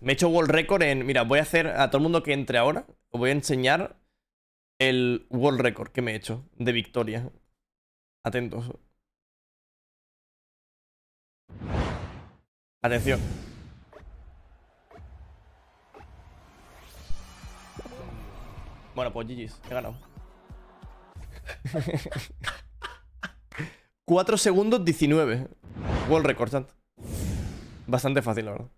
Me he hecho world record en... Mira, voy a hacer a todo el mundo que entre ahora, os voy a enseñar el world record que me he hecho de victoria. Atentos. Atención. Bueno, pues GG's, he ganado. 4 segundos 19. World record, tanto. Bastante fácil, la verdad.